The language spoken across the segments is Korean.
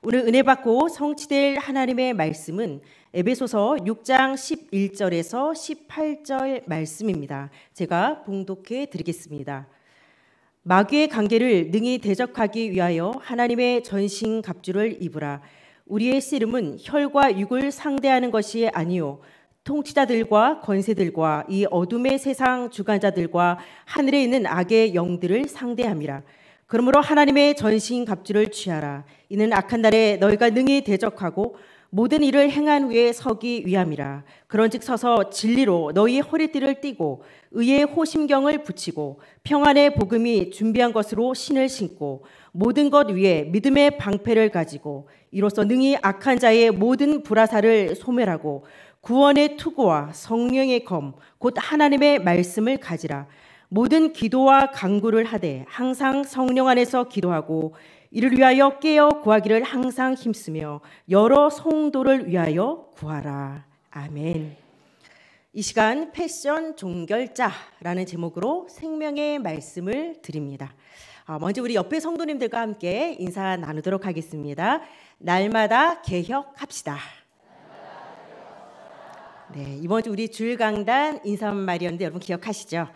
오늘 은혜 받고 성취될 하나님의 말씀은 에베소서 6장 11절에서 18절 말씀입니다. 제가 봉독해 드리겠습니다. 마귀의 관계를 능히 대적하기 위하여 하나님의 전신 갑주를 입으라. 우리의 씨름은 혈과 육을 상대하는 것이 아니요 통치자들과 권세들과 이 어둠의 세상 주관자들과 하늘에 있는 악의 영들을 상대함이라. 그러므로 하나님의 전신 갑주를 취하라. 이는 악한 날에 너희가 능히 대적하고 모든 일을 행한 후에 서기 위함이라. 그런즉 서서 진리로 너희의 허리띠를 띠고 의의 호심경을 붙이고 평안의 복음이 준비한 것으로 신을 신고 모든 것 위에 믿음의 방패를 가지고 이로써 능히 악한 자의 모든 불화사를 소멸하고 구원의 투구와 성령의 검 곧 하나님의 말씀을 가지라. 모든 기도와 강구를 하되 항상 성령 안에서 기도하고 이를 위하여 깨어 구하기를 항상 힘쓰며 여러 성도를 위하여 구하라. 아멘. 이 시간 패션 종결자라는 제목으로 생명의 말씀을 드립니다. 아, 먼저 우리 옆에 성도님들과 함께 인사 나누도록 하겠습니다. 날마다 개혁합시다. 네, 이번 주 우리 주일 강단 인사 말이었는데 여러분 기억하시죠?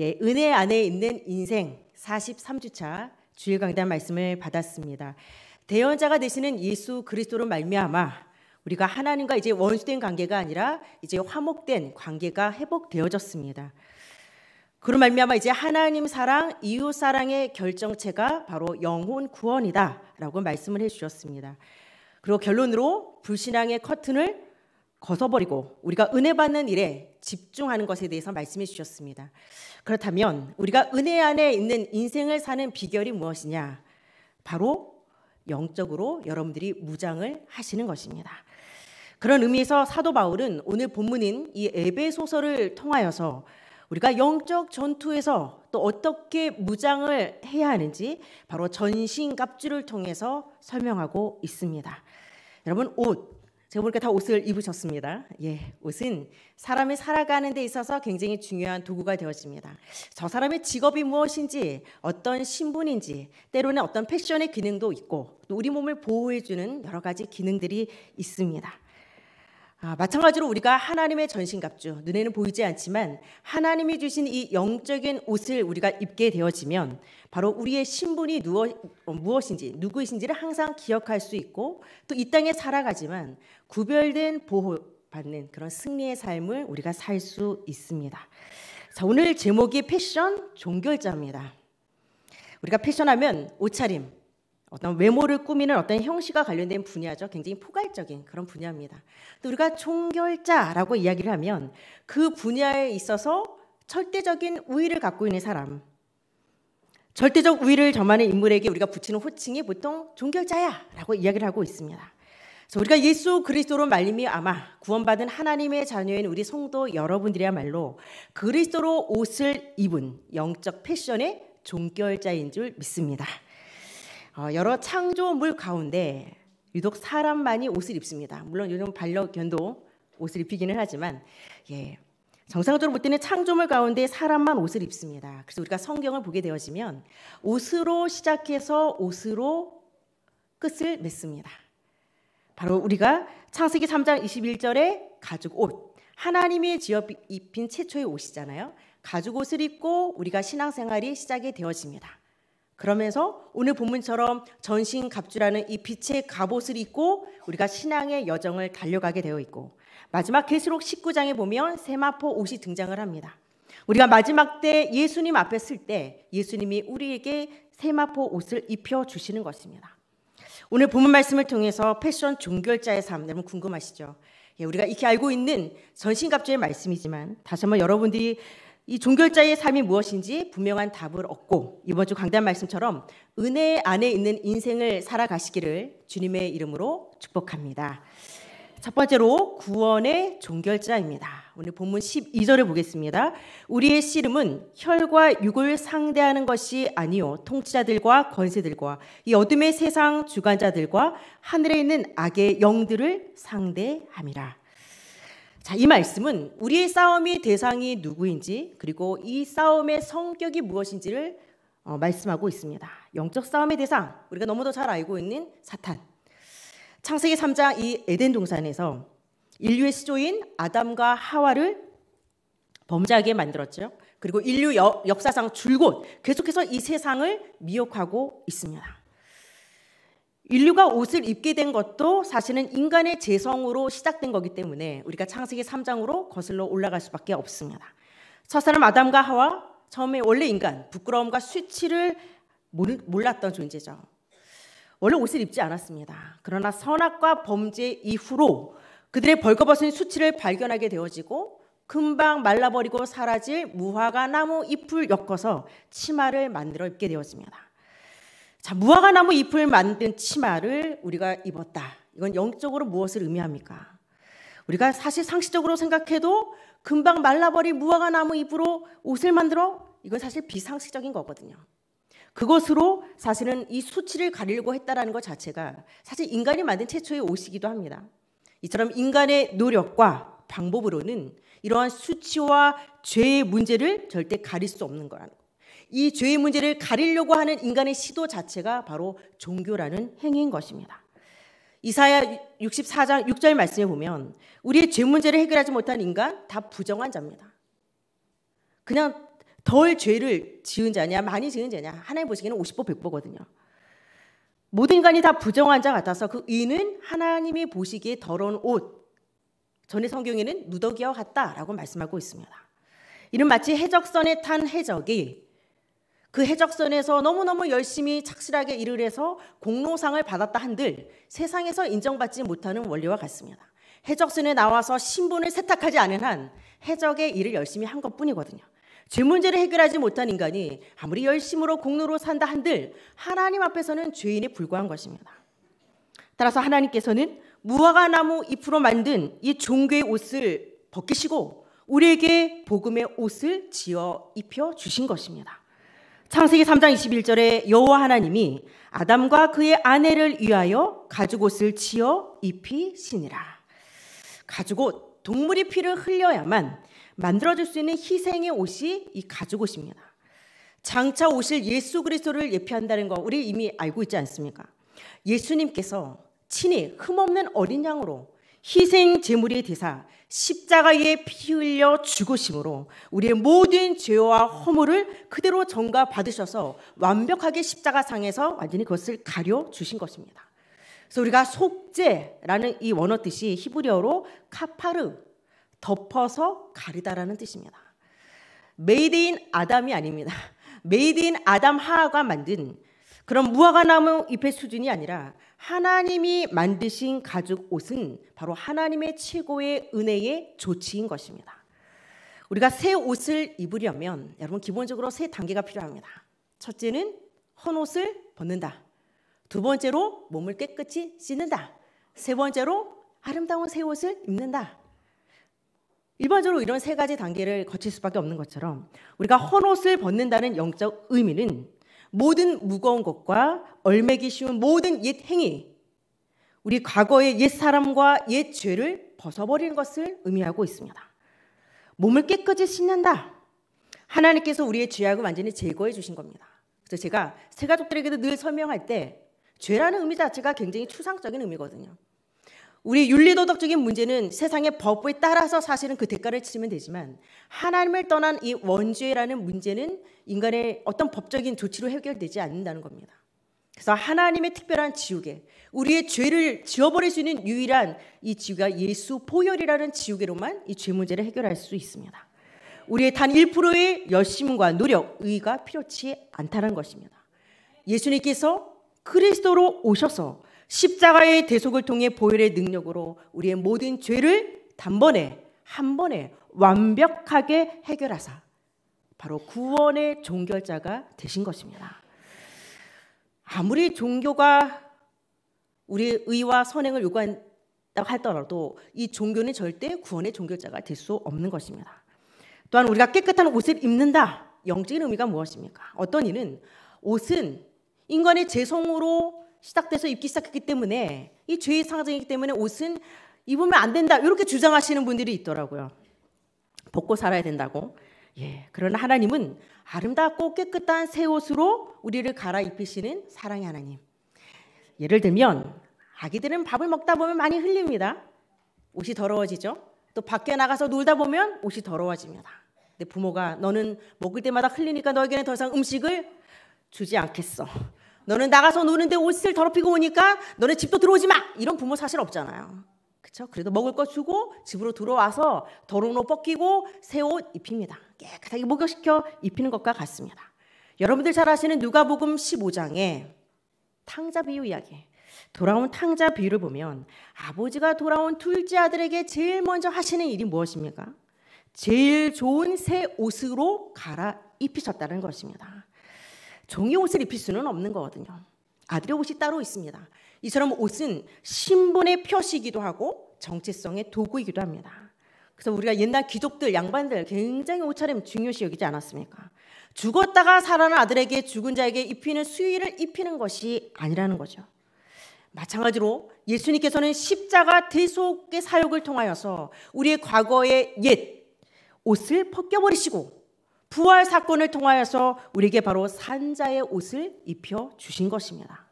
예, 은혜 안에 있는 인생 43주차 주일 강단 말씀을 받았습니다. 대연자가 되시는 예수 그리스도로 말미암아 우리가 하나님과 이제 원수된 관계가 아니라 이제 화목된 관계가 회복되어졌습니다. 그로 말미암아 이제 하나님 사랑, 이웃 사랑의 결정체가 바로 영혼 구원이다라고 말씀을 해주셨습니다. 그리고 결론으로 불신앙의 커튼을 걷어버리고 우리가 은혜 받는 일에 집중하는 것에 대해서 말씀해 주셨습니다. 그렇다면 우리가 은혜 안에 있는 인생을 사는 비결이 무엇이냐? 바로 영적으로 여러분들이 무장을 하시는 것입니다. 그런 의미에서 사도 바울은 오늘 본문인 이 에베소서를 통하여서 우리가 영적 전투에서 또 어떻게 무장을 해야 하는지 바로 전신 갑주를 통해서 설명하고 있습니다. 여러분 옷 제가 보니까 다 옷을 입으셨습니다. 예, 옷은 사람이 살아가는 데 있어서 굉장히 중요한 도구가 되어집니다. 저 사람의 직업이 무엇인지, 어떤 신분인지, 때로는 어떤 패션의 기능도 있고, 또 우리 몸을 보호해주는 여러 가지 기능들이 있습니다. 아, 마찬가지로 우리가 하나님의 전신갑주, 눈에는 보이지 않지만 하나님이 주신 이 영적인 옷을 우리가 입게 되어지면 바로 우리의 신분이 누워, 어, 무엇인지, 누구이신지를 항상 기억할 수 있고 또 이 땅에 살아가지만 구별된 보호받는 그런 승리의 삶을 우리가 살 수 있습니다. 자, 오늘 제목이 패션 종결자입니다. 우리가 패션하면 옷차림, 어떤 외모를 꾸미는 어떤 형식과 관련된 분야죠. 굉장히 포괄적인 그런 분야입니다. 또 우리가 총결자라고 이야기를 하면 그 분야에 있어서 절대적인 우위를 갖고 있는 사람, 절대적 우위를 점하는 인물에게 우리가 붙이는 호칭이 보통 종결자야라고 이야기를 하고 있습니다. 그래서 우리가 예수 그리스도로 말미암 아마 구원받은 하나님의 자녀인 우리 성도 여러분들이야말로 그리스도로 옷을 입은 영적 패션의 종결자인 줄 믿습니다. 어, 여러 창조물 가운데 유독 사람만이 옷을 입습니다. 물론 요즘 반려견도 옷을 입히기는 하지만 예. 정상적으로 볼 때는 창조물 가운데 사람만 옷을 입습니다. 그래서 우리가 성경을 보게 되어지면 옷으로 시작해서 옷으로 끝을 맺습니다. 바로 우리가 창세기 3장 21절에 가죽 옷, 하나님이 지어 입힌 최초의 옷이잖아요. 가죽 옷을 입고 우리가 신앙생활이 시작이 되어집니다. 그러면서 오늘 본문처럼 전신 갑주라는 이 빛의 갑옷을 입고 우리가 신앙의 여정을 달려가게 되어 있고 마지막 계시록 19장에 보면 세마포 옷이 등장을 합니다. 우리가 마지막 때 예수님 앞에 쓸때 예수님이 우리에게 세마포 옷을 입혀 주시는 것입니다. 오늘 본문 말씀을 통해서 패션 종결자의 삶 여러분 궁금하시죠? 예, 우리가 이렇게 알고 있는 전신갑주의 말씀이지만 다시 한번 여러분들이 이 종결자의 삶이 무엇인지 분명한 답을 얻고 이번 주 강단 말씀처럼 은혜 안에 있는 인생을 살아가시기를 주님의 이름으로 축복합니다. 첫 번째로 구원의 종결자입니다. 오늘 본문 12절을 보겠습니다. 우리의 씨름은 혈과 육을 상대하는 것이 아니요 통치자들과 권세들과 이 어둠의 세상 주관자들과 하늘에 있는 악의 영들을 상대함이라. 자, 이 말씀은 우리의 싸움의 대상이 누구인지 그리고 이 싸움의 성격이 무엇인지를 어, 말씀하고 있습니다. 영적 싸움의 대상 우리가 너무도 잘 알고 있는 사탄. 창세기 3장 이 에덴 동산에서 인류의 시조인 아담과 하와를 범죄하게 만들었죠. 그리고 인류 여, 역사상 줄곧 계속해서 이 세상을 미혹하고 있습니다. 인류가 옷을 입게 된 것도 사실은 인간의 재성으로 시작된 거기 때문에 우리가 창세기 3장으로 거슬러 올라갈 수밖에 없습니다. 첫사람 아담과 하와 처음에 원래 인간 부끄러움과 수치를 몰랐던 존재죠. 원래 옷을 입지 않았습니다. 그러나 선악과 범죄 이후로 그들의 벌거벗은 수치를 발견하게 되어지고 금방 말라버리고 사라질 무화과 나무 잎을 엮어서 치마를 만들어 입게 되어집니다. 자, 무화과 나무 잎을 만든 치마를 우리가 입었다. 이건 영적으로 무엇을 의미합니까? 우리가 사실 상식적으로 생각해도 금방 말라버린 무화과 나무 잎으로 옷을 만들어 이건 사실 비상식적인 거거든요. 그것으로 사실은 이 수치를 가리려고 했다라는 것 자체가 사실 인간이 만든 최초의 옷이기도 합니다. 이처럼 인간의 노력과 방법으로는 이러한 수치와 죄의 문제를 절대 가릴 수 없는 거라는 이 죄의 문제를 가리려고 하는 인간의 시도 자체가 바로 종교라는 행위인 것입니다. 이사야 64장 6절 말씀에 보면 우리의 죄 문제를 해결하지 못한 인간 다 부정한 자입니다. 그냥 덜 죄를 지은 자냐 많이 지은 자냐 하나님 보시기에는 50보 100보거든요. 모든 인간이 다 부정한 자 같아서 그 의는 하나님이 보시기에 더러운 옷 전에 성경에는 누더기와 같다라고 말씀하고 있습니다. 이는 마치 해적선에 탄 해적이 그 해적선에서 너무너무 열심히 착실하게 일을 해서 공로상을 받았다 한들 세상에서 인정받지 못하는 원리와 같습니다. 해적선에 나와서 신분을 세탁하지 않은 한 해적의 일을 열심히 한 것뿐이거든요. 죄 문제를 해결하지 못한 인간이 아무리 열심으로 공로로 산다 한들 하나님 앞에서는 죄인에 불과한 것입니다. 따라서 하나님께서는 무화과 나무 잎으로 만든 이 종교의 옷을 벗기시고 우리에게 복음의 옷을 지어 입혀 주신 것입니다. 창세기 3장 21절에 여호와 하나님이 아담과 그의 아내를 위하여 가죽옷을 지어 입히시니라. 가죽옷, 동물이 피를 흘려야만 만들어질 수 있는 희생의 옷이 이 가죽옷입니다. 장차 오실 예수 그리스도를 예표한다는 거 우리 이미 알고 있지 않습니까? 예수님께서 친히 흠없는 어린 양으로 희생 제물이 대사 십자가에 피 흘려 죽으심으로 우리의 모든 죄와 허물을 그대로 전가 받으셔서 완벽하게 십자가상에서 완전히 그것을 가려 주신 것입니다. 그래서 우리가 속죄라는 이 원어 뜻이 히브리어로 카파르 덮어서 가리다라는 뜻입니다. 메이드인 아담이 아닙니다. 메이드인 아담 하하가 만든 그런 무화과나무 잎의 수준이 아니라 하나님이 만드신 가죽 옷은 바로 하나님의 최고의 은혜의 조치인 것입니다. 우리가 새 옷을 입으려면 여러분 기본적으로 세 단계가 필요합니다. 첫째는 헌 옷을 벗는다. 두 번째로 몸을 깨끗이 씻는다. 세 번째로 아름다운 새 옷을 입는다. 일반적으로 이런 세 가지 단계를 거칠 수밖에 없는 것처럼 우리가 헌 옷을 벗는다는 영적 의미는 모든 무거운 것과 얼매기 쉬운 모든 옛 행위, 우리 과거의 옛 사람과 옛 죄를 벗어버리는 것을 의미하고 있습니다. 몸을 깨끗이 씻는다. 하나님께서 우리의 죄악을 완전히 제거해 주신 겁니다. 그래서 제가 새 가족들에게도 늘 설명할 때 죄라는 의미 자체가 굉장히 추상적인 의미거든요. 우리 윤리도덕적인 문제는 세상의 법에 따라서 사실은 그 대가를 치르면 되지만 하나님을 떠난 이 원죄라는 문제는 인간의 어떤 법적인 조치로 해결되지 않는다는 겁니다. 그래서 하나님의 특별한 지우개, 우리의 죄를 지워버릴 수 있는 유일한 이 지우개가 예수 보혈이라는 지우개로만 이 죄 문제를 해결할 수 있습니다. 우리의 단 1%의 열심과 노력, 의가 필요치 않다는 것입니다. 예수님께서 그리스도로 오셔서 십자가의 대속을 통해 보혈의 능력으로 우리의 모든 죄를 단번에 한 번에 완벽하게 해결하사 바로 구원의 종결자가 되신 것입니다. 아무리 종교가 우리 의와 선행을 요구한다고 하더라도 이 종교는 절대 구원의 종결자가 될 수 없는 것입니다. 또한 우리가 깨끗한 옷을 입는다. 영적인 의미가 무엇입니까? 어떤 이는 옷은 인간의 재성으로 시작돼서 입기 시작했기 때문에 이 죄의 상징이기 때문에 옷은 입으면 안 된다 이렇게 주장하시는 분들이 있더라고요. 벗고 살아야 된다고. 예, 그러나 하나님은 아름답고 깨끗한 새 옷으로 우리를 갈아입히시는 사랑의 하나님. 예를 들면 아기들은 밥을 먹다 보면 많이 흘립니다. 옷이 더러워지죠. 또 밖에 나가서 놀다 보면 옷이 더러워집니다. 근데 부모가 너는 먹을 때마다 흘리니까 너에게는 더 이상 음식을 주지 않겠어. 너는 나가서 노는데 옷을 더럽히고 오니까 너네 집도 들어오지 마. 이런 부모 사실 없잖아요. 그렇죠? 그래도 먹을 거 주고 집으로 들어와서 더러운 옷 벗기고 새 옷 입힙니다. 깨끗하게 목욕시켜 입히는 것과 같습니다. 여러분들 잘 아시는 누가복음 15장에 탕자 비유 이야기. 돌아온 탕자 비유를 보면 아버지가 돌아온 둘째 아들에게 제일 먼저 하시는 일이 무엇입니까? 제일 좋은 새 옷으로 갈아입히셨다는 것입니다. 종이 옷을 입힐 수는 없는 거거든요. 아들의 옷이 따로 있습니다. 이처럼 옷은 신분의 표시이기도 하고 정체성의 도구이기도 합니다. 그래서 우리가 옛날 귀족들, 양반들 굉장히 옷차림 중요시 여기지 않았습니까? 죽었다가 살아난 아들에게 죽은 자에게 입히는 수위를 입히는 것이 아니라는 거죠. 마찬가지로 예수님께서는 십자가 대속의 사역을 통하여서 우리의 과거의 옛 옷을 벗겨버리시고 부활 사건을 통하여서 우리에게 바로 산자의 옷을 입혀 주신 것입니다.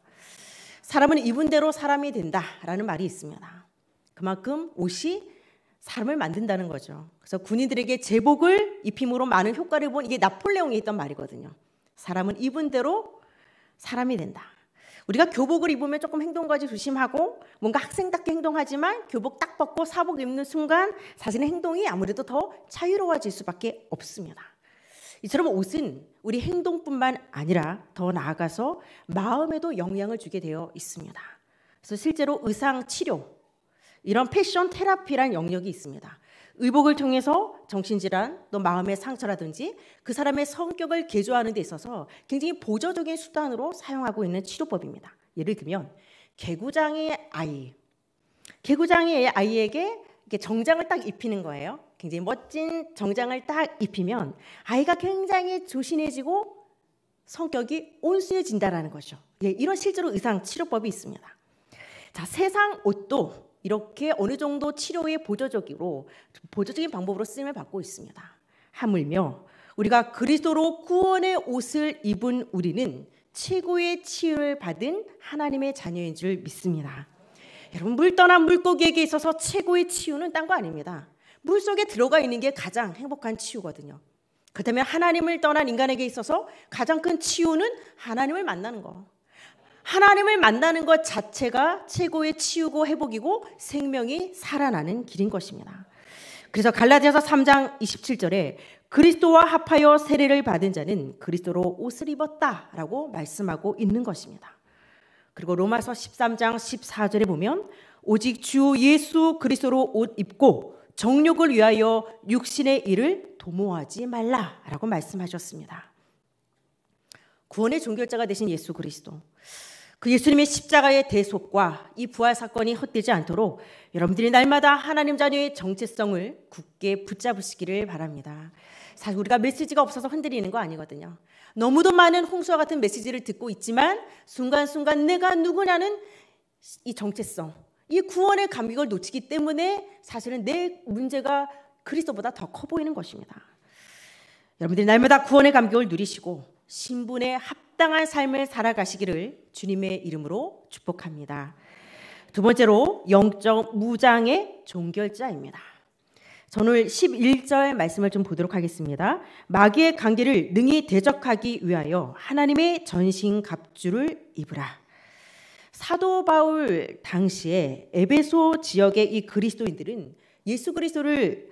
사람은 입은 대로 사람이 된다라는 말이 있습니다. 그만큼 옷이 사람을 만든다는 거죠. 그래서 군인들에게 제복을 입힘으로 많은 효과를 본 이게 나폴레옹이 했던 말이거든요. 사람은 입은 대로 사람이 된다. 우리가 교복을 입으면 조금 행동까지 조심하고 뭔가 학생답게 행동하지만 교복 딱 벗고 사복 입는 순간 사실은 행동이 아무래도 더 자유로워질 수밖에 없습니다. 이처럼 옷은 우리 행동뿐만 아니라 더 나아가서 마음에도 영향을 주게 되어 있습니다. 그래서 실제로 의상 치료 이런 패션 테라피란 영역이 있습니다. 의복을 통해서 정신질환 또 마음의 상처라든지 그 사람의 성격을 개조하는 데 있어서 굉장히 보조적인 수단으로 사용하고 있는 치료법입니다. 예를 들면 개구장의 아이 개구장의 아이에게 정장을 딱 입히는 거예요. 굉장히 멋진 정장을 딱 입히면 아이가 굉장히 조신해지고 성격이 온순해진다라는 거죠. 예, 이런 실제로 의상 치료법이 있습니다. 자, 세상 옷도 이렇게 어느 정도 치료의 보조적으로 보조적인 방법으로 쓰임을 받고 있습니다. 하물며 우리가 그리스도로 구원의 옷을 입은 우리는 최고의 치유를 받은 하나님의 자녀인 줄 믿습니다. 여러분 물 떠난 물고기에게 있어서 최고의 치유는 딴 거 아닙니다. 물 속에 들어가 있는 게 가장 행복한 치유거든요. 그렇다면 하나님을 떠난 인간에게 있어서 가장 큰 치유는 하나님을 만나는 거. 하나님을 만나는 것 자체가 최고의 치유고 회복이고 생명이 살아나는 길인 것입니다. 그래서 갈라디아서 3장 27절에 그리스도와 합하여 세례를 받은 자는 그리스도로 옷을 입었다라고 말씀하고 있는 것입니다. 그리고 로마서 13장 14절에 보면 오직 주 예수 그리스도로 옷 입고 정욕을 위하여 육신의 일을 도모하지 말라라고 말씀하셨습니다. 구원의 종결자가 되신 예수 그리스도. 그 예수님의 십자가의 대속과 이 부활 사건이 헛되지 않도록 여러분들이 날마다 하나님 자녀의 정체성을 굳게 붙잡으시기를 바랍니다. 사실 우리가 메시지가 없어서 흔들리는 거 아니거든요. 너무도 많은 홍수와 같은 메시지를 듣고 있지만 순간순간 내가 누구냐는 이 정체성, 이 구원의 감격을 놓치기 때문에 사실은 내 문제가 그리스도보다 더 커 보이는 것입니다. 여러분들이 날마다 구원의 감격을 누리시고 신분에 합당한 삶을 살아가시기를 주님의 이름으로 축복합니다. 두 번째로 영적 무장의 종결자입니다. 저는 11절 말씀을 좀 보도록 하겠습니다. 마귀의 관계를 능히 대적하기 위하여 하나님의 전신 갑주를 입으라. 사도 바울 당시에 에베소 지역의 이 그리스도인들은 예수 그리스도를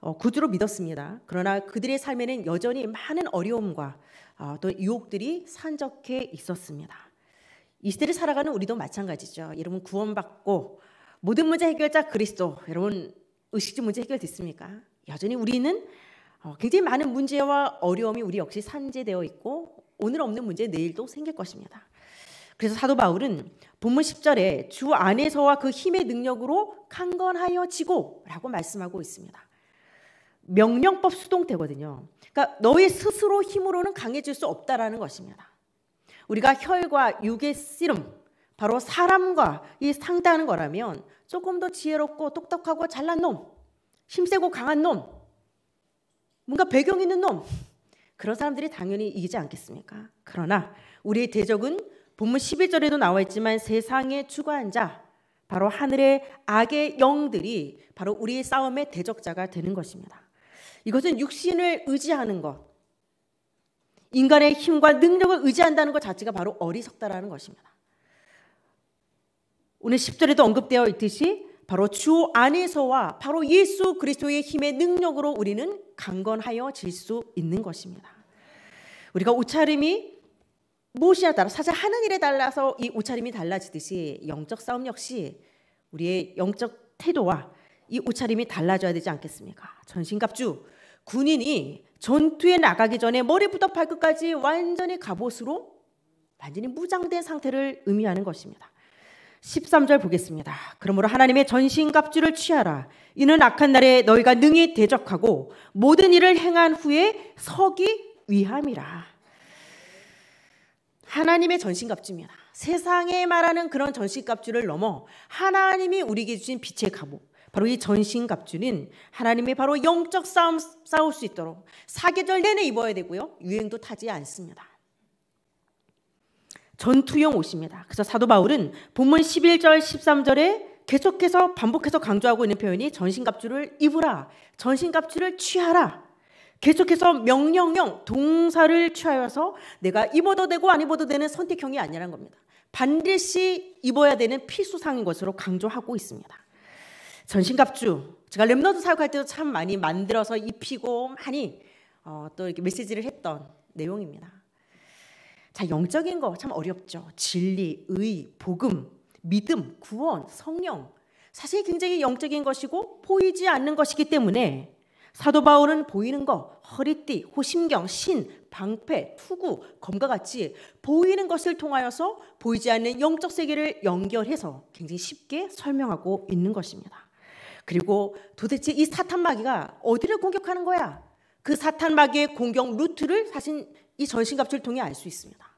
어, 구주로 믿었습니다. 그러나 그들의 삶에는 여전히 많은 어려움과 어, 또 유혹들이 산적해 있었습니다. 이 시대를 살아가는 우리도 마찬가지죠. 여러분 구원받고 모든 문제 해결자 그리스도. 여러분 의식주 문제 해결됐습니까? 여전히 우리는 어, 굉장히 많은 문제와 어려움이 우리 역시 산재되어 있고 오늘 없는 문제 내일도 생길 것입니다. 그래서 사도 바울은 본문 10절에 주 안에서와 그 힘의 능력으로 강건하여지고 라고 말씀하고 있습니다. 명령법 수동태거든요. 그러니까 너희 스스로 힘으로는 강해질 수 없다라는 것입니다. 우리가 혈과 육의 씨름, 바로 사람과 이 상대하는 거라면 조금 더 지혜롭고 똑똑하고 잘난 놈, 힘세고 강한 놈, 뭔가 배경 있는 놈, 그런 사람들이 당연히 이기지 않겠습니까? 그러나 우리의 대적은 본문 11절에도 나와 있지만 세상에 추구한 자 바로 하늘의 악의 영들이 바로 우리의 싸움의 대적자가 되는 것입니다. 이것은 육신을 의지하는 것, 인간의 힘과 능력을 의지한다는 것 자체가 바로 어리석다라는 것입니다. 오늘 10절에도 언급되어 있듯이 바로 주 안에서와 바로 예수 그리스도의 힘의 능력으로 우리는 강건하여 질 수 있는 것입니다. 우리가 옷차림이 무엇이냐 따라 사실 하는 일에 달라서 이 옷차림이 달라지듯이 영적 싸움 역시 우리의 영적 태도와 이 옷차림이 달라져야 되지 않겠습니까? 전신갑주 군인이 전투에 나가기 전에 머리부터 발끝까지 완전히 갑옷으로 완전히 무장된 상태를 의미하는 것입니다. 13절 보겠습니다. 그러므로 하나님의 전신갑주를 취하라. 이는 악한 날에 너희가 능히 대적하고 모든 일을 행한 후에 서기 위함이라. 하나님의 전신갑주입니다. 세상에 말하는 그런 전신갑주를 넘어 하나님이 우리에게 주신 빛의 갑옷, 바로 이 전신갑주는 하나님이 바로 영적 싸움 싸울 수 있도록 사계절 내내 입어야 되고요. 유행도 타지 않습니다. 전투용 옷입니다. 그래서 사도 바울은 본문 11절 13절에 계속해서 반복해서 강조하고 있는 표현이 전신갑주를 입으라, 전신갑주를 취하라 계속해서 명령형 동사를 취하여서 내가 입어도 되고 안 입어도 되는 선택형이 아니라는 겁니다. 반드시 입어야 되는 필수상인 것으로 강조하고 있습니다. 전신갑주 제가 랩너드 사역할 때도 참 많이 만들어서 입히고 많이 어, 또 이렇게 메시지를 했던 내용입니다. 자 영적인 거 참 어렵죠. 진리, 의, 복음, 믿음, 구원, 성령 사실 굉장히 영적인 것이고 보이지 않는 것이기 때문에 사도 바울은 보이는 것, 허리띠, 호심경, 신, 방패, 투구, 검과 같이 보이는 것을 통하여서 보이지 않는 영적 세계를 연결해서 굉장히 쉽게 설명하고 있는 것입니다. 그리고 도대체 이 사탄 마귀가 어디를 공격하는 거야? 그 사탄 마귀의 공격 루트를 사실 이 전신갑주를 통해 알 수 있습니다.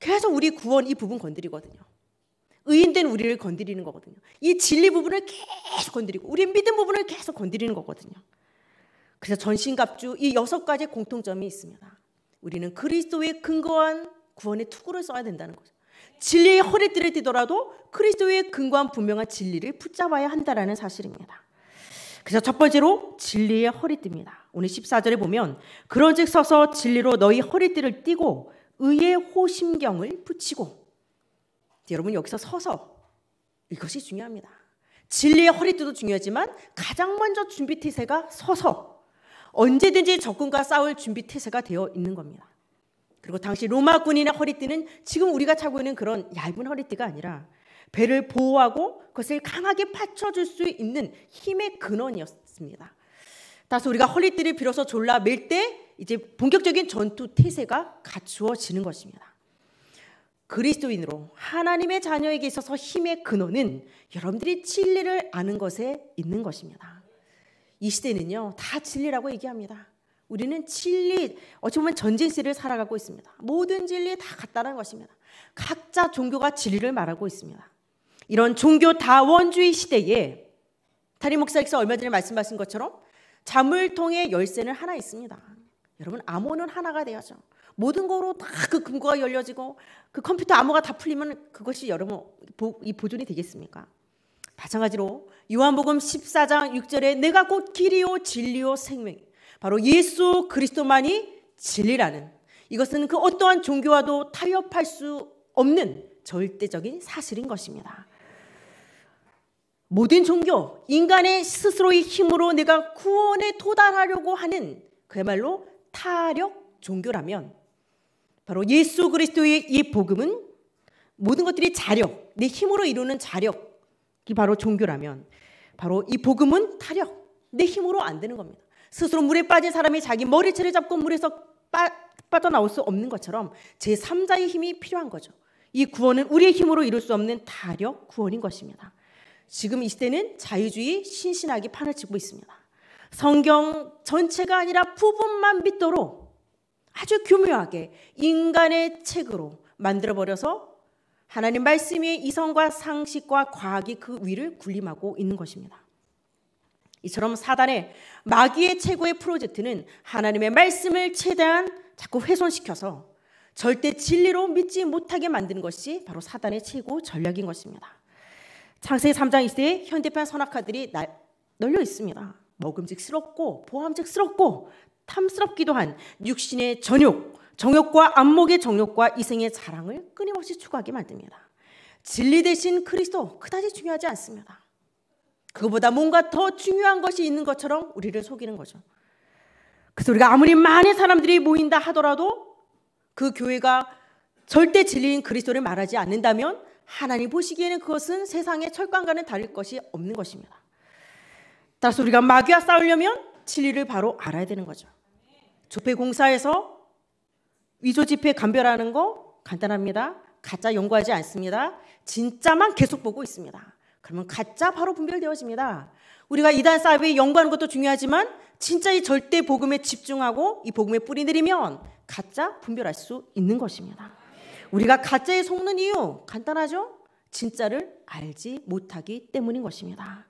계속 우리 구원 이 부분 건드리거든요. 의인된 우리를 건드리는 거거든요. 이 진리 부분을 계속 건드리고 우리 믿음 부분을 계속 건드리는 거거든요. 그래서 전신갑주 이 여섯 가지 공통점이 있습니다. 우리는 그리스도의 근거한 구원의 투구를 써야 된다는 거죠. 진리의 허리띠를 띠더라도 그리스도의 근거한 분명한 진리를 붙잡아야 한다는 사실입니다. 그래서 첫 번째로 진리의 허리띠입니다. 오늘 14절에 보면 그런즉 서서 진리로 너희 허리띠를 띠고 의의 호심경을 붙이고 여러분 여기서 서서 이것이 중요합니다. 진리의 허리띠도 중요하지만 가장 먼저 준비 태세가 서서 언제든지 적군과 싸울 준비 태세가 되어 있는 겁니다. 그리고 당시 로마 군인의 허리띠는 지금 우리가 차고 있는 그런 얇은 허리띠가 아니라 배를 보호하고 그것을 강하게 받쳐줄 수 있는 힘의 근원이었습니다. 따라서 우리가 허리띠를 빌어서 졸라 맬때 이제 본격적인 전투 태세가 갖추어지는 것입니다. 그리스도인으로 하나님의 자녀에게 있어서 힘의 근원은 여러분들이 진리를 아는 것에 있는 것입니다. 이 시대는요, 다 진리라고 얘기합니다. 우리는 진리, 어찌 보면 전진 시대를 살아가고 있습니다. 모든 진리 다 같다는 것입니다. 각자 종교가 진리를 말하고 있습니다. 이런 종교 다원주의 시대에 다리 목사께서 얼마 전에 말씀하신 것처럼 잠을 통해 열쇠는 하나 있습니다. 여러분 암호는 하나가 되어죠. 모든 거로 다 그 금고가 열려지고 그 컴퓨터 암호가 다 풀리면 그것이 여러분 이 보존이 되겠습니까? 마찬가지로 요한복음 14장 6절에 내가 곧 길이요 진리요 생명 바로 예수 그리스도만이 진리라는 이것은 그 어떠한 종교와도 타협할 수 없는 절대적인 사실인 것입니다. 모든 종교, 인간의 스스로의 힘으로 내가 구원에 도달하려고 하는 그야말로 타력 종교라면 바로 예수 그리스도의 이 복음은 모든 것들이 자력, 내 힘으로 이루는 자력, 바로 종교라면 바로 이 복음은 타력, 내 힘으로 안 되는 겁니다. 스스로 물에 빠진 사람이 자기 머리채를 잡고 물에서 빠, 빠져나올 수 없는 것처럼 제3자의 힘이 필요한 거죠. 이 구원은 우리의 힘으로 이룰 수 없는 타력 구원인 것입니다. 지금 이 시대는 자유주의 신신하게 판을 치고 있습니다. 성경 전체가 아니라 부분만 믿도록 아주 교묘하게 인간의 책으로 만들어버려서 하나님 말씀이 이성과 상식과 과학이 그 위를 군림하고 있는 것입니다. 이처럼 사단의 마귀의 최고의 프로젝트는 하나님의 말씀을 최대한 자꾸 훼손시켜서 절대 진리로 믿지 못하게 만드는 것이 바로 사단의 최고 전략인 것입니다. 창세기 3장 2세 현대판 선악화들이 널려 있습니다. 먹음직스럽고 보암직스럽고 탐스럽기도 한 육신의 전욕, 정욕과 안목의 정욕과 이생의 자랑을 끊임없이 추구하게 만듭니다. 진리 대신 그리스도 그다지 중요하지 않습니다. 그보다 뭔가 더 중요한 것이 있는 것처럼 우리를 속이는 거죠. 그래서 우리가 아무리 많은 사람들이 모인다 하더라도 그 교회가 절대 진리인 그리스도를 말하지 않는다면 하나님 보시기에는 그것은 세상의 철관과는 다를 것이 없는 것입니다. 따라서 우리가 마귀와 싸우려면 진리를 바로 알아야 되는 거죠. 조폐 공사에서 위조 지폐 감별하는 거 간단합니다. 가짜 연구하지 않습니다. 진짜만 계속 보고 있습니다. 그러면 가짜 바로 분별되어집니다. 우리가 이단 사업이 연구하는 것도 중요하지만 진짜 이 절대 복음에 집중하고 이 복음에 뿌리 내리면 가짜 분별할 수 있는 것입니다. 우리가 가짜에 속는 이유 간단하죠? 진짜를 알지 못하기 때문인 것입니다.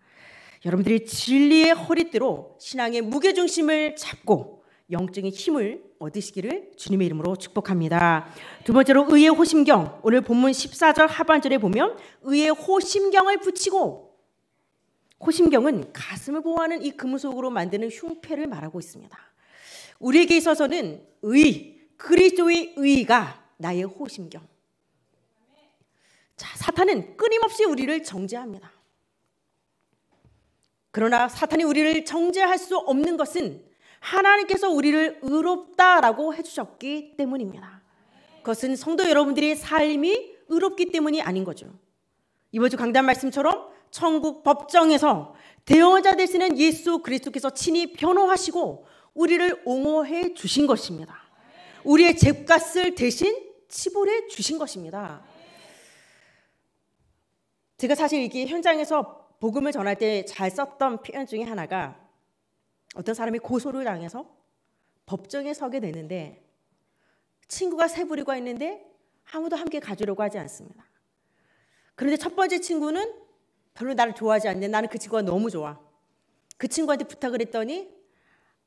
여러분들이 진리의 허리띠로 신앙의 무게중심을 잡고 영적인 힘을 얻으시기를 주님의 이름으로 축복합니다. 두 번째로 의의 호심경. 오늘 본문 14절 하반절에 보면 의의 호심경을 붙이고 호심경은 가슴을 보호하는 이 금속으로 만드는 흉패를 말하고 있습니다. 우리에게 있어서는 의, 그리스도의 의가 나의 호심경. 자, 사탄은 끊임없이 우리를 정죄합니다. 그러나 사탄이 우리를 정죄할 수 없는 것은 하나님께서 우리를 의롭다라고 해주셨기 때문입니다. 그것은 성도 여러분들의 삶이 의롭기 때문이 아닌 거죠. 이번 주 강단 말씀처럼 천국 법정에서 대원자 되시는 예수 그리스도께서 친히 변호하시고 우리를 옹호해 주신 것입니다. 우리의 죗값을 대신 치불해 주신 것입니다. 제가 사실 이게 현장에서 복음을 전할 때 잘 썼던 표현 중에 하나가 어떤 사람이 고소를 당해서 법정에 서게 되는데 친구가 세부리고 있는데 아무도 함께 가주려고 하지 않습니다. 그런데 첫 번째 친구는 별로 나를 좋아하지 않는데 나는 그 친구가 너무 좋아. 그 친구한테 부탁을 했더니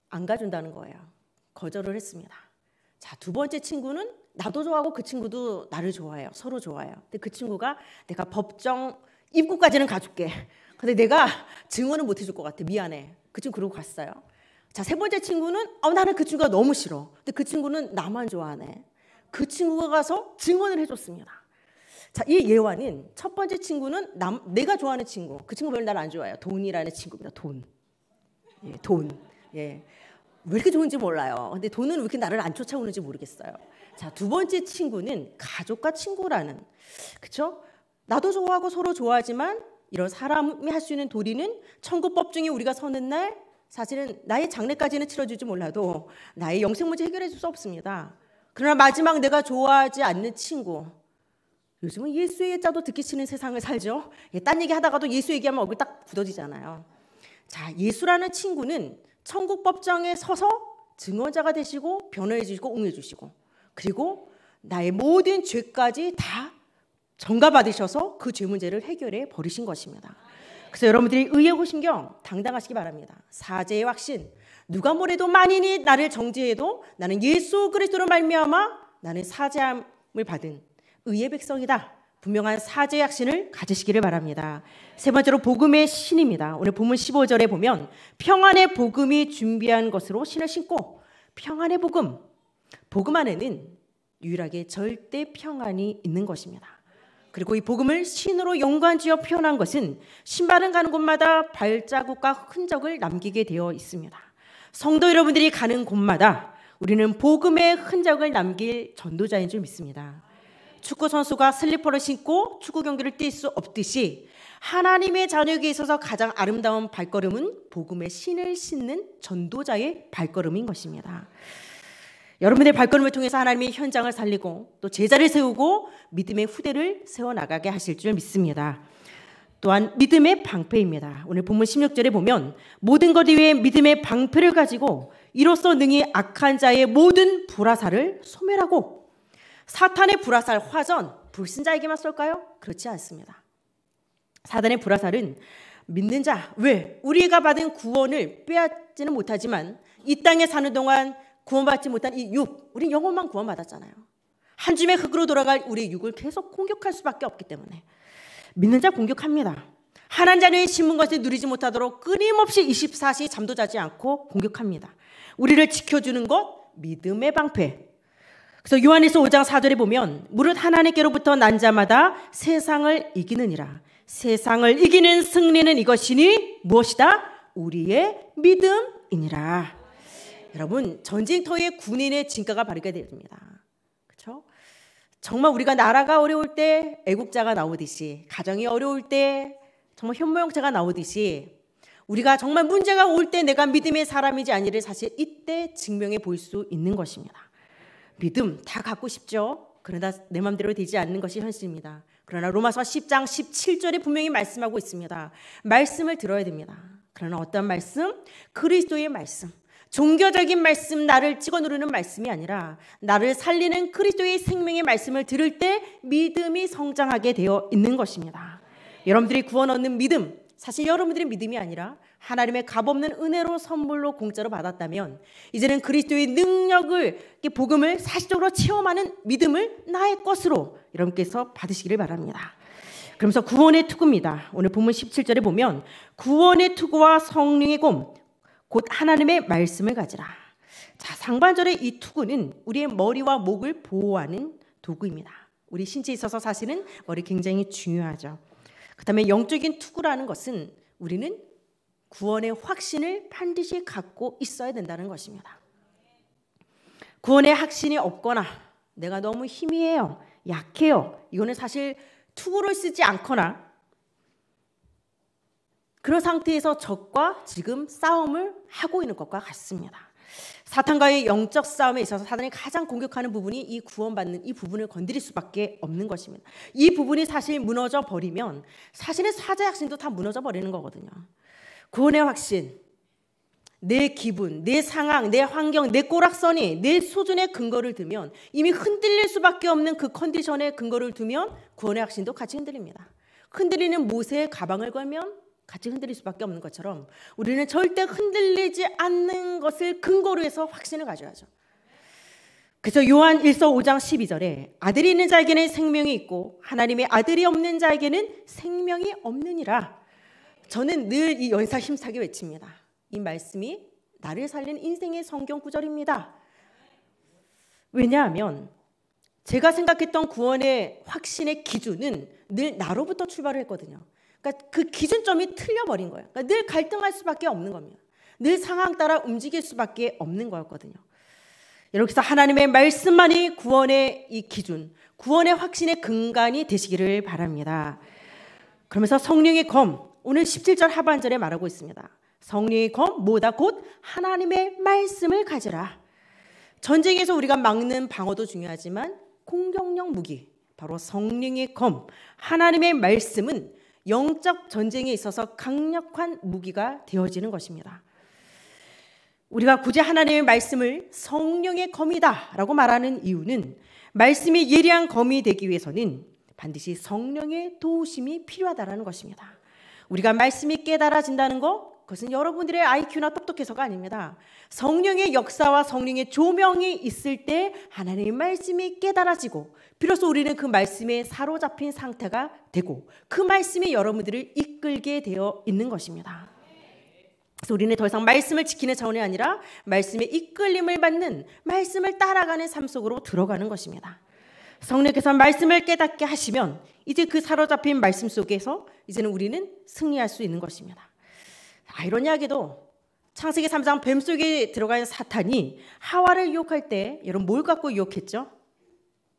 안 가준다는 거예요. 거절을 했습니다. 자, 두 번째 친구는 나도 좋아하고 그 친구도 나를 좋아해요. 서로 좋아해요. 근데 그 친구가 내가 법정 입구까지는 가줄게. 근데 내가 증언을 못 해줄 것 같아. 미안해. 그 친구 그러고 갔어요. 자, 세 번째 친구는 어, 나는 그 친구가 너무 싫어. 근데 그 친구는 나만 좋아하네. 그 친구가 가서 증언을 해줬습니다. 자, 이 예화는 첫 번째 친구는 남, 내가 좋아하는 친구. 그 친구 별로 나를 안 좋아해요. 돈이라는 친구입니다. 돈. 예, 돈. 예. 왜 이렇게 좋은지 몰라요. 근데 돈은 왜 이렇게 나를 안 쫓아오는지 모르겠어요. 자, 두 번째 친구는 가족과 친구라는. 그쵸? 나도 좋아하고 서로 좋아하지만 이런 사람이 할 수 있는 도리는 천국법 중에 우리가 서는 날 사실은 나의 장래까지는 치러주지 몰라도 나의 영생 문제 해결해 줄 수 없습니다. 그러나 마지막 내가 좋아하지 않는 친구. 요즘은 예수의 자도 듣기 싫은 세상을 살죠. 예, 딴 얘기 하다가도 예수 얘기하면 얼굴 딱 굳어지잖아요. 자, 예수라는 친구는 천국 법정에 서서 증언자가 되시고 변호해 주시고 옹해 주시고 그리고 나의 모든 죄까지 다 전가받으셔서 그 죄 문제를 해결해 버리신 것입니다. 그래서 여러분들이 의의 호신경 당당하시기 바랍니다. 사죄의 확신. 누가 뭐래도 만인이 나를 정죄해도 나는 예수 그리스도로 말미암아 나는 사죄함을 받은 의의 백성이다. 분명한 사죄의 확신을 가지시기를 바랍니다. 세 번째로 복음의 신입니다. 오늘 본문 15절에 보면 평안의 복음이 준비한 것으로 신을 신고 평안의 복음, 복음 안에는 유일하게 절대 평안이 있는 것입니다. 그리고 이 복음을 신으로 연관지어 표현한 것은 신발은 가는 곳마다 발자국과 흔적을 남기게 되어 있습니다. 성도 여러분들이 가는 곳마다 우리는 복음의 흔적을 남길 전도자인 줄 믿습니다. 축구 선수가 슬리퍼를 신고 축구 경기를 뛸 수 없듯이 하나님의 자녀에게 있어서 가장 아름다운 발걸음은 복음의 신을 신는 전도자의 발걸음인 것입니다. 여러분의 발걸음을 통해서 하나님이 현장을 살리고 또 제자를 세우고 믿음의 후대를 세워나가게 하실 줄 믿습니다. 또한 믿음의 방패입니다. 오늘 본문 16절에 보면 모든 것 위에 믿음의 방패를 가지고 이로써 능히 악한 자의 모든 불화살을 소멸하고 사탄의 불화살 화전 불신자에게만 쏠까요? 그렇지 않습니다. 사단의 불화살은 믿는 자, 왜? 우리가 받은 구원을 빼앗지는 못하지만 이 땅에 사는 동안 구원받지 못한 이 육, 우리 영혼만 구원받았잖아요. 한 줌의 흙으로 돌아갈 우리 육을 계속 공격할 수밖에 없기 때문에 믿는 자 공격합니다. 하나님 자녀의 신문 것을 누리지 못하도록 끊임없이 24시 잠도 자지 않고 공격합니다. 우리를 지켜주는 것 믿음의 방패. 그래서 요한에서 5장 4절에 보면 무릇 하나님께로부터 난 자마다 세상을 이기는이라. 세상을 이기는 승리는 이것이니 무엇이다? 우리의 믿음이니라. 여러분 전쟁터에 군인의 진가가 발휘게 됩니다. 그렇죠? 정말 우리가 나라가 어려울 때 애국자가 나오듯이 가정이 어려울 때 정말 현모형체가 나오듯이 우리가 정말 문제가 올 때 내가 믿음의 사람이지 아니를 사실 이때 증명해 볼 수 있는 것입니다. 믿음 다 갖고 싶죠. 그러나 내 마음대로 되지 않는 것이 현실입니다. 그러나 로마서 10장 17절에 분명히 말씀하고 있습니다. 말씀을 들어야 됩니다. 그러나 어떤 말씀? 그리스도의 말씀. 종교적인 말씀, 나를 찍어 누르는 말씀이 아니라 나를 살리는 그리스도의 생명의 말씀을 들을 때 믿음이 성장하게 되어 있는 것입니다. 여러분들이 구원 얻는 믿음, 사실 여러분들의 믿음이 아니라 하나님의 값없는 은혜로 선물로 공짜로 받았다면 이제는 그리스도의 능력을 복음을 사실적으로 체험하는 믿음을 나의 것으로 여러분께서 받으시기를 바랍니다. 그러면서 구원의 투구입니다. 오늘 본문 17절에 보면 구원의 투구와 성령의 곰곧 하나님의 말씀을 가지라. 자, 상반절의 이 투구는 우리의 머리와 목을 보호하는 도구입니다. 우리 신체에 있어서 사실은 머리 굉장히 중요하죠. 그다음에 영적인 투구라는 것은 우리는 구원의 확신을 반드시 갖고 있어야 된다는 것입니다. 구원의 확신이 없거나 내가 너무 희미해요. 약해요. 이거는 사실 투구를 쓰지 않거나 그런 상태에서 적과 지금 싸움을 하고 있는 것과 같습니다. 사탄과의 영적 싸움에 있어서 사탄이 가장 공격하는 부분이 이 구원받는 이 부분을 건드릴 수밖에 없는 것입니다. 이 부분이 사실 무너져 버리면 사실은 사자의 신도다 무너져 버리는 거거든요. 구원의 확신, 내 기분, 내 상황, 내 환경, 내 꼬락선이 내 수준의 근거를 두면 이미 흔들릴 수밖에 없는 그 컨디션의 근거를 두면 구원의 확신도 같이 흔들립니다. 흔들리는 모세 가방을 걸면 같이 흔들릴 수밖에 없는 것처럼 우리는 절대 흔들리지 않는 것을 근거로 해서 확신을 가져야죠. 그래서 요한 1서 5장 12절에 아들이 있는 자에게는 생명이 있고 하나님의 아들이 없는 자에게는 생명이 없느니라. 저는 늘 이 연사 힘차게 외칩니다. 이 말씀이 나를 살린 인생의 성경 구절입니다. 왜냐하면 제가 생각했던 구원의 확신의 기준은 늘 나로부터 출발을 했거든요. 그러니까 그 기준점이 틀려버린 거예요. 그러니까 늘 갈등할 수밖에 없는 겁니다. 늘 상황 따라 움직일 수밖에 없는 거였거든요. 여러분께서 하나님의 말씀만이 구원의 이 기준, 구원의 확신의 근간이 되시기를 바랍니다. 그러면서 성령의 검, 오늘 17절 하반절에 말하고 있습니다. 성령의 검, 뭐다? 곧 하나님의 말씀을 가지라. 전쟁에서 우리가 막는 방어도 중요하지만 공격력 무기, 바로 성령의 검, 하나님의 말씀은 영적 전쟁에 있어서 강력한 무기가 되어지는 것입니다. 우리가 굳이 하나님의 말씀을 성령의 검이다라고 말하는 이유는 말씀이 예리한 검이 되기 위해서는 반드시 성령의 도우심이 필요하다라는 것입니다. 우리가 말씀이 깨달아진다는 거, 그것은 여러분들의 IQ나 똑똑해서가 아닙니다. 성령의 역사와 성령의 조명이 있을 때 하나님의 말씀이 깨달아지고 비로소 우리는 그 말씀에 사로잡힌 상태가 되고 그 말씀이 여러분들을 이끌게 되어 있는 것입니다. 그래서 우리는 더 이상 말씀을 지키는 차원이 아니라 말씀의 이끌림을 받는 말씀을 따라가는 삶 속으로 들어가는 것입니다. 성령께서 말씀을 깨닫게 하시면 이제 그 사로잡힌 말씀 속에서 이제는 우리는 승리할 수 있는 것입니다. 아이러니하게도 창세기 3장 뱀속에 들어간 사탄이 하와를 유혹할 때 여러분 뭘 갖고 유혹했죠?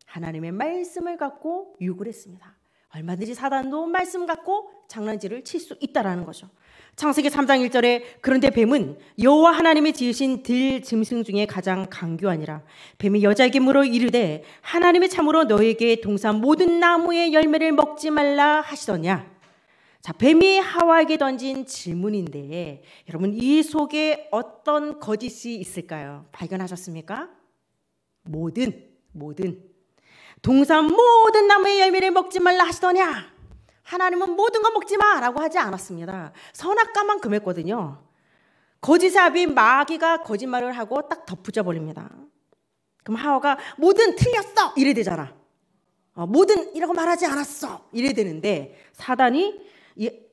하나님의 말씀을 갖고 유혹을 했습니다. 얼마든지 사단도 말씀 갖고 장난질을 칠 수 있다라는 거죠. 창세기 3장 1절에 그런데 뱀은 여호와 하나님이 지으신 들 짐승 중에 가장 강교하니라. 뱀이 여자에게 물어 이르되 하나님이 참으로 너에게 동산 모든 나무의 열매를 먹지 말라 하시더냐. 자, 뱀이 하와에게 던진 질문인데 여러분 이 속에 어떤 거짓이 있을까요? 발견하셨습니까? 모든 모든 동산 모든 나무의 열매를 먹지 말라 하시더냐? 하나님은 모든 거 먹지 마라고 하지 않았습니다. 선악과만 금했거든요. 거짓합이 마귀가 거짓말을 하고 딱 덧붙여 버립니다. 그럼 하와가 모든 틀렸어 이래 되잖아. 어, 뭐든 이라고 말하지 않았어 이래 되는데 사단이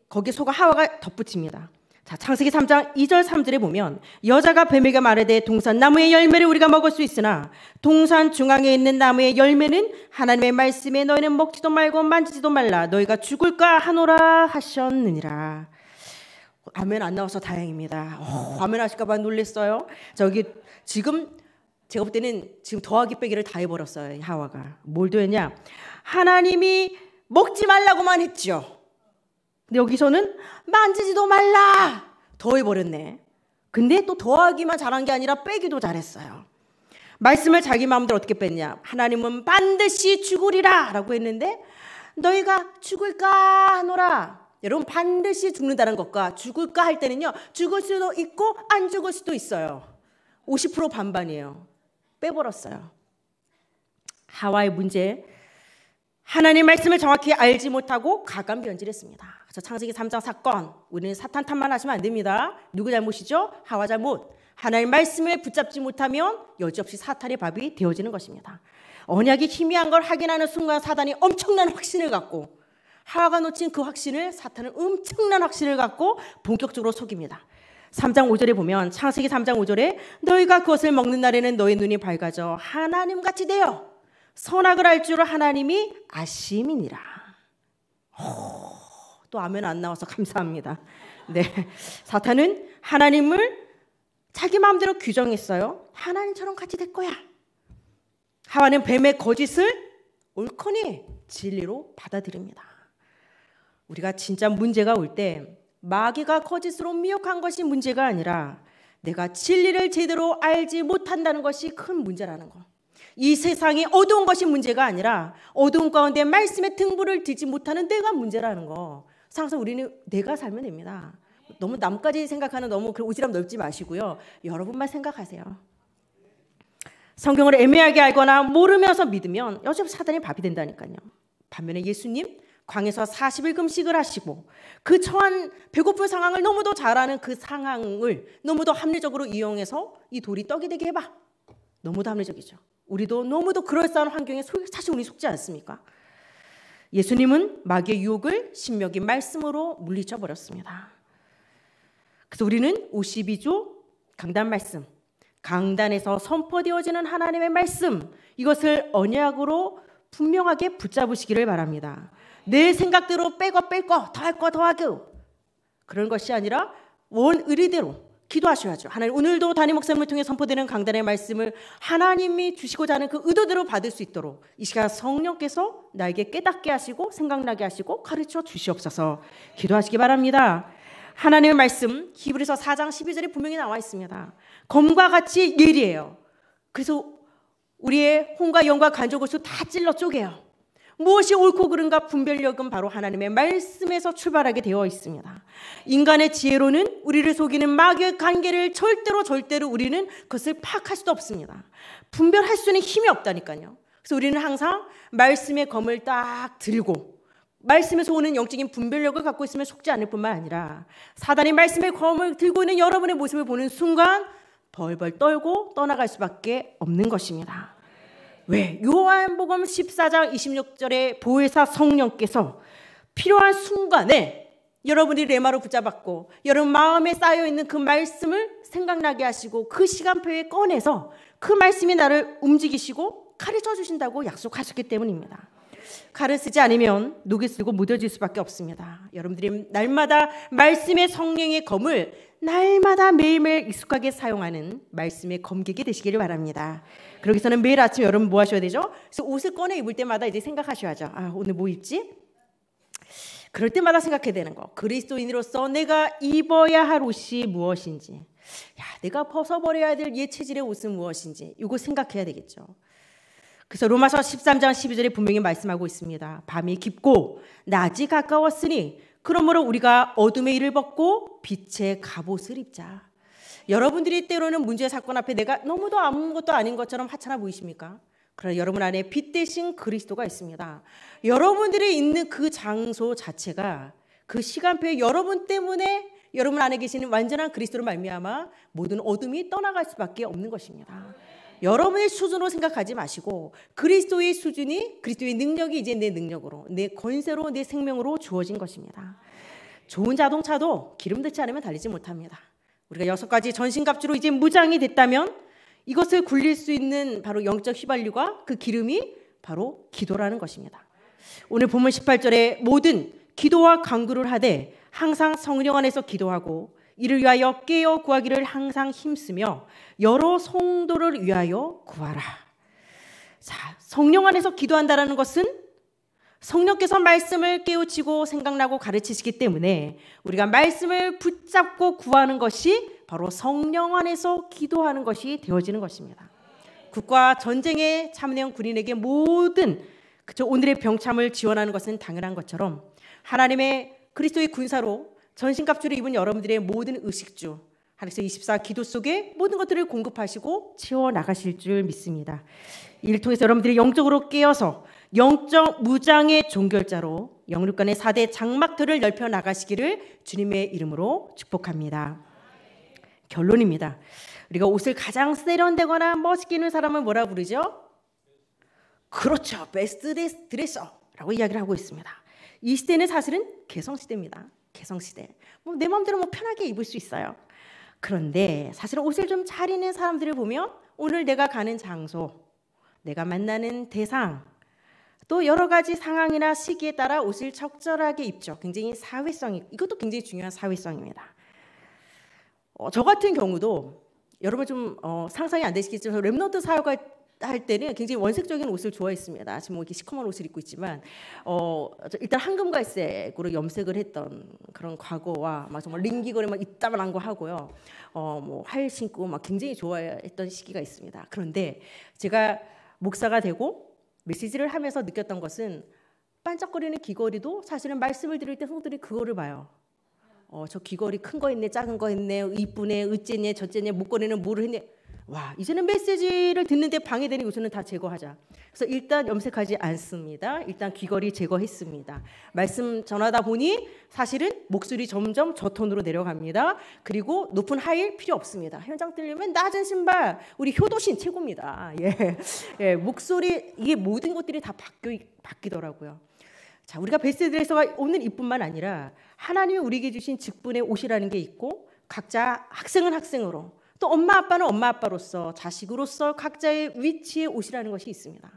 거기에 속아 하와가 덧붙입니다. 자, 창세기 3장 2절 3절에 보면 여자가 뱀에게 말하되 동산 나무의 열매를 우리가 먹을 수 있으나 동산 중앙에 있는 나무의 열매는 하나님의 말씀에 너희는 먹지도 말고 만지지도 말라 너희가 죽을까 하노라 하셨느니라. 아멘 안 나와서 다행입니다. 오, 어, 아멘 하실까봐 놀랬어요. 저기 지금 제가 볼 때는 지금 더하기 빼기를 다 해버렸어요 하와가. 뭘 도했냐? 하나님이 먹지 말라고만 했죠. 여기서는 만지지도 말라! 더해버렸네. 근데 또 더하기만 잘한 게 아니라 빼기도 잘했어요. 말씀을 자기 마음대로 어떻게 뺐냐? 하나님은 반드시 죽으리라! 라고 했는데 너희가 죽을까 하노라. 여러분 반드시 죽는다는 것과 죽을까 할 때는요. 죽을 수도 있고 안 죽을 수도 있어요. 50% 반반이에요. 빼버렸어요. 하와이 문제 하나님 말씀을 정확히 알지 못하고 가감변질했습니다. 그래서 창세기 3장 사건 우리는 사탄 탓만 하시면 안 됩니다. 누구 잘못이죠? 하와 잘못. 하나님 말씀을 붙잡지 못하면 여지없이 사탄의 밥이 되어지는 것입니다. 언약이 희미한 걸 확인하는 순간 사단이 엄청난 확신을 갖고 하와가 놓친 그 확신을 사탄은 엄청난 확신을 갖고 본격적으로 속입니다. 3장 5절에 보면 창세기 3장 5절에 너희가 그것을 먹는 날에는 너희 눈이 밝아져 하나님같이 되어 선악을 알 줄을 하나님이 아심이니라. 또 아멘 안 나와서 감사합니다. 네. 사탄은 하나님을 자기 마음대로 규정했어요. 하나님처럼 같이 될 거야. 하와는 뱀의 거짓을 옳거니 진리로 받아들입니다. 우리가 진짜 문제가 올 때 마귀가 거짓으로 미혹한 것이 문제가 아니라 내가 진리를 제대로 알지 못한다는 것이 큰 문제라는 거. 이세상이 어두운 것이 문제가 아니라 어두운 가운데 말씀의 등불을 들지 못하는 내가 문제라는 거. 항상 우리는 내가 살면 됩니다. 너무 남까지 생각하는 너무 그 오지랖 넓지 마시고요. 여러분만 생각하세요. 성경을 애매하게 알거나 모르면서 믿으면 여전히 사단의 밥이 된다니까요. 반면에 예수님 광에서 40일 금식을 하시고 그 처한 배고픈 상황을 너무도 잘하는 그 상황을 너무도 합리적으로 이용해서 이 돌이 떡이 되게 해봐. 너무도 합리적이죠. 우리도 너무도 그럴싸한 환경에 속, 사실 우리 속지 않습니까? 예수님은 마귀의 유혹을 신명인 말씀으로 물리쳐 버렸습니다. 그래서 우리는 52조 강단 말씀, 강단에서 선포되어지는 하나님의 말씀, 이것을 언약으로 분명하게 붙잡으시기를 바랍니다. 내 생각대로 빼고 뺄 거, 더할 거, 더하고 그런 것이 아니라 원 의리대로 기도하셔야죠. 하나님 오늘도 담임 목사님을 통해 선포되는 강단의 말씀을 하나님이 주시고자 하는 그 의도대로 받을 수 있도록 이 시간 성령께서 나에게 깨닫게 하시고 생각나게 하시고 가르쳐 주시옵소서. 기도하시기 바랍니다. 하나님의 말씀 히브리서 4장 12절에 분명히 나와 있습니다. 검과 같이 예리해요. 그래서 우리의 혼과 영과 간접을 수다 찔러 쪼개요. 무엇이 옳고 그른가 분별력은 바로 하나님의 말씀에서 출발하게 되어 있습니다. 인간의 지혜로는 우리를 속이는 마귀의 관계를 절대로 절대로 우리는 그것을 파악할 수도 없습니다. 분별할 수는 힘이 없다니까요. 그래서 우리는 항상 말씀의 검을 딱 들고 말씀에서 오는 영적인 분별력을 갖고 있으면 속지 않을 뿐만 아니라 사단이 말씀의 검을 들고 있는 여러분의 모습을 보는 순간 벌벌 떨고 떠나갈 수밖에 없는 것입니다. 왜? 요한복음 14장 26절에 보혜사 성령께서 필요한 순간에 여러분이 레마로 붙잡았고 여러분 마음에 쌓여 있는 그 말씀을 생각나게 하시고 그 시간표에 꺼내서 그 말씀이 나를 움직이시고 가르쳐 주신다고 약속하셨기 때문입니다. 칼을 쓰지 않으면 녹이 쓰고 무뎌질 수밖에 없습니다. 여러분들이 날마다 말씀의 성령의 검을 날마다 매일매일 익숙하게 사용하는 말씀의 검객이 되시기를 바랍니다. 그러기 서는 매일 아침 여러분 뭐 하셔야 되죠? 그래서 옷을 꺼내 입을 때마다 이제 생각하셔야죠. 아, 오늘 뭐 입지? 그럴 때마다 생각해야 되는 거. 그리스도인으로서 내가 입어야 할 옷이 무엇인지. 야, 내가 벗어버려야 될 옛 체질의 옷은 무엇인지. 이거 생각해야 되겠죠. 그래서 로마서 13장 12절에 분명히 말씀하고 있습니다. 밤이 깊고 낮이 가까웠으니 그러므로 우리가 어둠의 일을 벗고 빛의 갑옷을 입자. 여러분들이 때로는 문제 사건 앞에 내가 너무도 아무것도 아닌 것처럼 하찮아 보이십니까? 그러나 여러분 안에 빛 대신 그리스도가 있습니다. 여러분들이 있는 그 장소 자체가 그 시간표에 여러분 때문에 여러분 안에 계시는 완전한 그리스도로 말미암아 모든 어둠이 떠나갈 수밖에 없는 것입니다. 여러분의 수준으로 생각하지 마시고 그리스도의 수준이 그리스도의 능력이 이제 내 능력으로 내 권세로 내 생명으로 주어진 것입니다. 좋은 자동차도 기름 넣지 않으면 달리지 못합니다. 우리가 여섯 가지 전신갑주로 이제 무장이 됐다면 이것을 굴릴 수 있는 바로 영적 휘발유가 그 기름이 바로 기도라는 것입니다. 오늘 본문 18절에 모든 기도와 강구를 하되 항상 성령 안에서 기도하고 이를 위하여 깨어 구하기를 항상 힘쓰며 여러 성도를 위하여 구하라. 자, 성령 안에서 기도한다라는 것은 성령께서 말씀을 깨우치고 생각나고 가르치시기 때문에 우리가 말씀을 붙잡고 구하는 것이 바로 성령 안에서 기도하는 것이 되어지는 것입니다. 국가 전쟁에 참여한 군인에게 모든 그저 오늘의 병참을 지원하는 것은 당연한 것처럼 하나님의 그리스도의 군사로 전신갑주를 입은 여러분들의 모든 의식주, 하나님께서 24 기도 속에 모든 것들을 공급하시고 채워 나가실 줄 믿습니다. 이를 통해서 여러분들이 영적으로 깨어서 영적 무장의 종결자로 영육간의 4대 장막들을 넓혀 나가시기를 주님의 이름으로 축복합니다. 결론입니다. 우리가 옷을 가장 세련되거나 멋있게 입는 사람을 뭐라 부르죠? 그렇죠. 베스트 드레, 드레서라고 이야기를 하고 있습니다. 이 시대는 사실은 개성 시대입니다. 개성시대. 뭐 내 마음대로 뭐 편하게 입을 수 있어요. 그런데 사실 옷을 좀 잘 입는 사람들을 보면 오늘 내가 가는 장소, 내가 만나는 대상, 또 여러 가지 상황이나 시기에 따라 옷을 적절하게 입죠. 굉장히 사회성이 이것도 굉장히 중요한 사회성입니다. 어, 저 같은 경우도 여러분 좀 어, 상상이 안 되시겠지만 랩노트 사역할 할 때는 굉장히 원색적인 옷을 좋아했습니다. 지금 뭐 이렇게 시커먼 옷을 입고 있지만 어 일단 황금갈색으로 염색을 했던 그런 과거와 막 정말 링기거리 막 이따만한 거 하고요. 어뭐활 신고 막 굉장히 좋아했던 시기가 있습니다. 그런데 제가 목사가 되고 메시지를 하면서 느꼈던 것은 반짝거리는 귀걸이도 사실은 말씀을 드릴 때 성들이 그거를 봐요. 어, 저 귀걸이 큰 거 있네, 작은 거 있네, 이쁘네, 으째네, 저째네, 목걸이는 뭐를 했네. 와 이제는 메시지를 듣는데 방해되는 요소는 다 제거하자. 그래서 일단 염색하지 않습니다. 일단 귀걸이 제거했습니다. 말씀 전하다 보니 사실은 목소리 점점 저톤으로 내려갑니다. 그리고 높은 하일 필요 없습니다. 현장 들리면 낮은 신발 우리 효도신 최고입니다. 아, 예, 예 목소리 이게 모든 것들이 다 바뀌 바뀌더라고요. 자 우리가 베스트드레서가 오는 이뿐만 아니라 하나님이 우리에게 주신 직분의 옷이라는 게 있고 각자 학생은 학생으로. 또 엄마 아빠는 엄마 아빠로서 자식으로서 각자의 위치에 오시라는 것이 있습니다.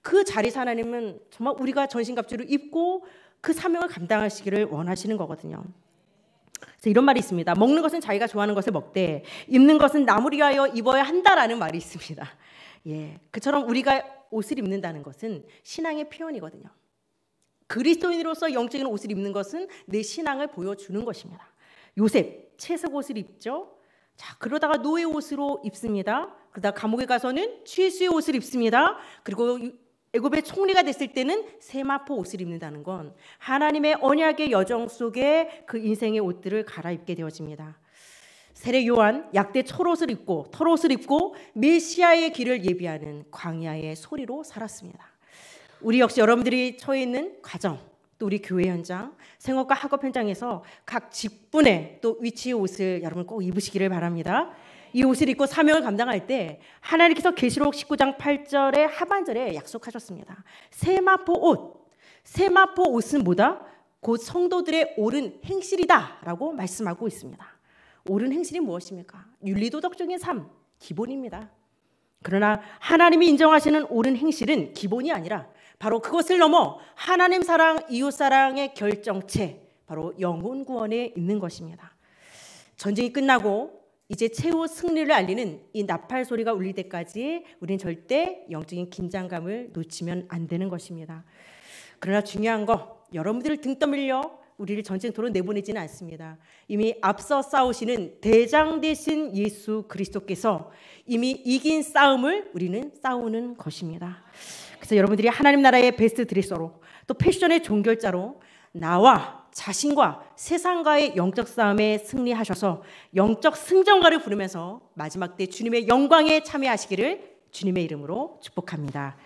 그 자리에서 하나님은 정말 우리가 전신갑주를 입고 그 사명을 감당하시기를 원하시는 거거든요. 그래서 이런 말이 있습니다. 먹는 것은 자기가 좋아하는 것을 먹되 입는 것은 남을 위하여 입어야 한다라는 말이 있습니다. 예, 그처럼 우리가 옷을 입는다는 것은 신앙의 표현이거든요. 그리스도인으로서 영적인 옷을 입는 것은 내 신앙을 보여주는 것입니다. 요셉 채색 옷을 입죠. 자, 그러다가 노예 옷으로 입습니다. 그러다 가 감옥에 가서는 취수의 옷을 입습니다. 그리고 애굽의 총리가 됐을 때는 세마포 옷을 입는다는 건 하나님의 언약의 여정 속에 그 인생의 옷들을 갈아입게 되어집니다. 세례 요한 약대 철옷을 입고 털옷을 입고 메시아의 길을 예비하는 광야의 소리로 살았습니다. 우리 역시 여러분들이 처해 있는 과정 또 우리 교회 현장, 생업과 학업 현장에서 각 직분의 또 위치의 옷을 여러분 꼭 입으시기를 바랍니다. 이 옷을 입고 사명을 감당할 때 하나님께서 계시록 19장 8절의 하반절에 약속하셨습니다. 세마포 옷. 세마포 옷은 뭐다? 곧 성도들의 옳은 행실이다라고 말씀하고 있습니다. 옳은 행실이 무엇입니까? 윤리도덕적인 삶 기본입니다. 그러나 하나님이 인정하시는 옳은 행실은 기본이 아니라 바로 그것을 넘어 하나님 사랑, 이웃 사랑의 결정체, 바로 영혼 구원에 있는 것입니다. 전쟁이 끝나고 이제 최후 승리를 알리는 이 나팔 소리가 울릴 때까지 우리는 절대 영적인 긴장감을 놓치면 안 되는 것입니다. 그러나 중요한 거 여러분들을 등 떠밀려 우리를 전쟁터로 내보내지는 않습니다. 이미 앞서 싸우시는 대장 대신 예수 그리스도께서 이미 이긴 싸움을 우리는 싸우는 것입니다. 그래서 여러분들이 하나님 나라의 베스트 드레서로 또 패션의 종결자로 나와 자신과 세상과의 영적 싸움에 승리하셔서 영적 승전가를 부르면서 마지막 때 주님의 영광에 참여하시기를 주님의 이름으로 축복합니다.